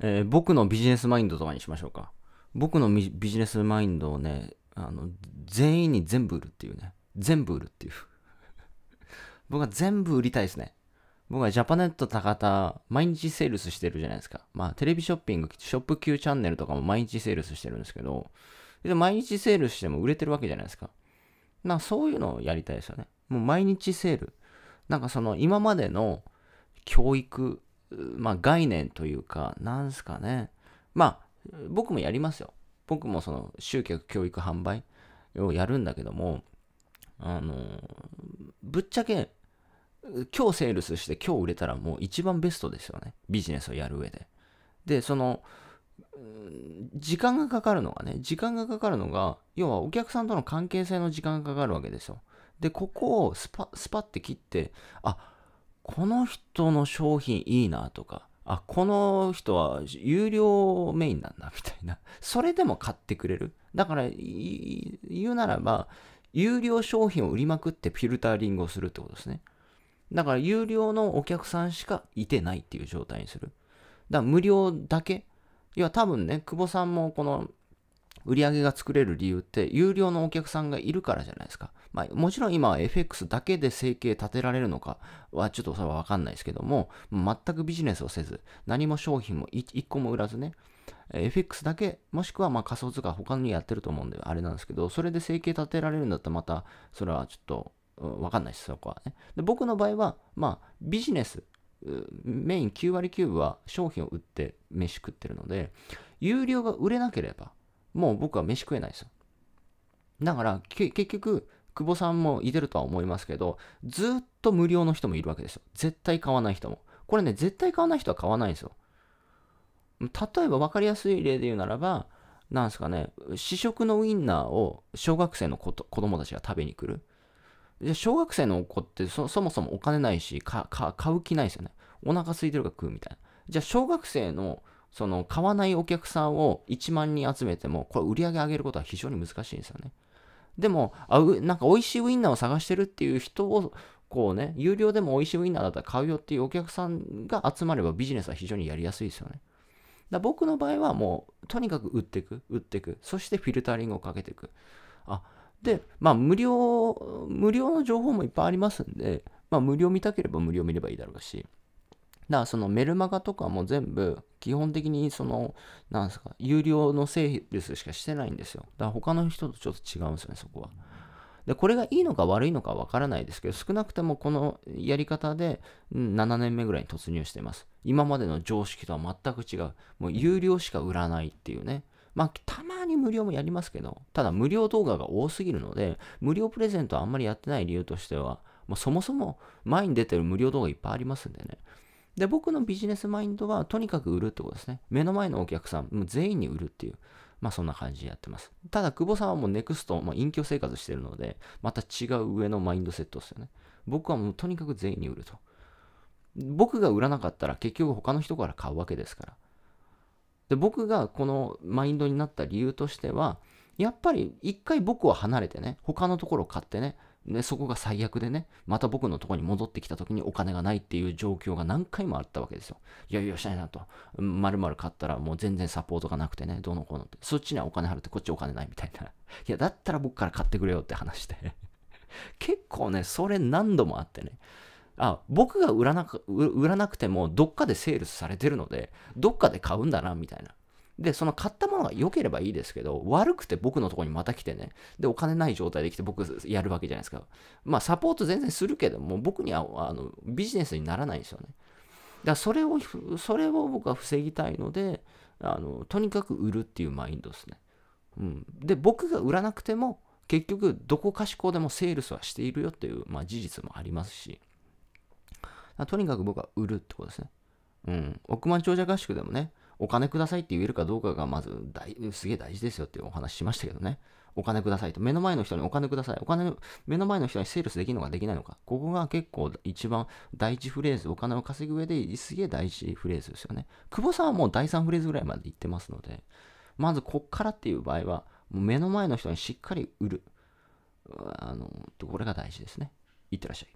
えー、僕のビジネスマインドとかにしましょうか。僕のビジネスマインドをね、あの、全員に全部売るっていうね。全部売るっていう。僕は全部売りたいですね。僕はジャパネット高田、毎日セールスしてるじゃないですか。まあ、テレビショッピング、ショップ級チャンネルとかも毎日セールスしてるんですけど、で毎日セールしても売れてるわけじゃないですか。まあ、そういうのをやりたいですよね。もう毎日セール。なんかその、今までの教育まあ、概念というか、なんすかね。まあ、僕もやりますよ。僕もその集客教育販売をやるんだけども、あの、ぶっちゃけ、今日セールスして今日売れたらもう一番ベストですよね。ビジネスをやる上で。で、その、時間がかかるのがね、時間がかかるのが、要はお客さんとの関係性の時間がかかるわけですよ。で、ここをスパ、スパって切って、あ、この人の商品いいなとか、あ、この人は有料メインなんだみたいな。それでも買ってくれる。だから、言うならば、有料商品を売りまくってフィルタリングをするってことですね。だから、有料のお客さんしかいてないっていう状態にする。だから、無料だけ。いや、多分ね、久保さんもこの売り上げが作れる理由って、有料のお客さんがいるからじゃないですか。まあ、もちろん今は FX だけで生計立てられるのかはちょっとそれはわかんないですけども、全くビジネスをせず、何も商品も1個も売らずね、FX だけ、もしくはま仮想通貨他にやってると思うんで、あれなんですけど、それで生計立てられるんだったらまた、それはちょっと、わかんないです、そこはね。で僕の場合は、まあ、ビジネス、メイン9割9分は商品を売って飯食ってるので、有料が売れなければ、もう僕は飯食えないですよ。だから、結局、久保さんもいてるとは思いますけど、ずっと無料の人もいるわけですよ。絶対買わない人も。これね、絶対買わない人は買わないんですよ。例えば分かりやすい例で言うならば、なんですかね、試食のウインナーを小学生の子と子供たちが食べに来る。で小学生の子ってそもそもお金ないし買う気ないですよね。お腹空いてるから食うみたいな。じゃあ小学生のその買わないお客さんを1万人集めても、これ売り上げ上げることは非常に難しいんですよね。でも、あうなんか美味しいウインナーを探してるっていう人を、こうね、有料でも美味しいウインナーだったら買うよっていうお客さんが集まればビジネスは非常にやりやすいですよね。だ僕の場合はもう、とにかく売っていく、売っていく、そしてフィルタリングをかけていく。あで、まあ、無料、無料の情報もいっぱいありますんで、まあ、無料見たければ無料見ればいいだろうし、だからそのメルマガとかも全部基本的にそのなんですか有料のセールスしかしてないんですよだから他の人とちょっと違うんですよねそこはでこれがいいのか悪いのかわからないですけど少なくともこのやり方で7年目ぐらいに突入しています今までの常識とは全く違うもう有料しか売らないっていうねまあ、たまに無料もやりますけど、ただ無料動画が多すぎるので、無料プレゼントあんまりやってない理由としては、もうそもそも前に出てる無料動画いっぱいありますんでね。で、僕のビジネスマインドは、とにかく売るってことですね。目の前のお客さん、もう全員に売るっていう。まあそんな感じでやってます。ただ、久保さんはもうネクスト、まあ隠居生活してるので、また違う上のマインドセットですよね。僕はもうとにかく全員に売ると。僕が売らなかったら結局他の人から買うわけですから。で、僕がこのマインドになった理由としては、やっぱり一回僕は離れてね、他のところを買ってね、ね、そこが最悪でね、また僕のとこに戻ってきた時にお金がないっていう状況が何回もあったわけですよ。いや、いや、しないなと。まるまる買ったらもう全然サポートがなくてね、どうのこうのって。そっちにはお金払ってこっちお金ないみたいな。いや、だったら僕から買ってくれよって話で。結構ね、それ何度もあってね。あ、僕が売らなく売らなくてもどっかでセールスされてるので、どっかで買うんだな、みたいな。で、その買ったものが良ければいいですけど、悪くて僕のとこにまた来てね、で、お金ない状態で来て僕やるわけじゃないですか。まあ、サポート全然するけども、僕にはあのビジネスにならないんですよね。だからそれを、それを僕は防ぎたいので、あのとにかく売るっていうマインドですね。うん、で、僕が売らなくても、結局、どこかしこでもセールスはしているよっていう、まあ、事実もありますし、とにかく僕は売るってことですね。うん、億万長者合宿でもね、お金くださいって言えるかどうかがまず大、すげえ大事ですよっていうお話しましたけどね。お金くださいと。目の前の人にお金ください。お金、目の前の人にセールスできるのかできないのか。ここが結構一番第一フレーズ、お金を稼ぐ上ですげえ第一フレーズですよね。久保さんはもう第3フレーズぐらいまで行ってますので、まずこっからっていう場合は、もう目の前の人にしっかり売る。あの、これが大事ですね。いってらっしゃい。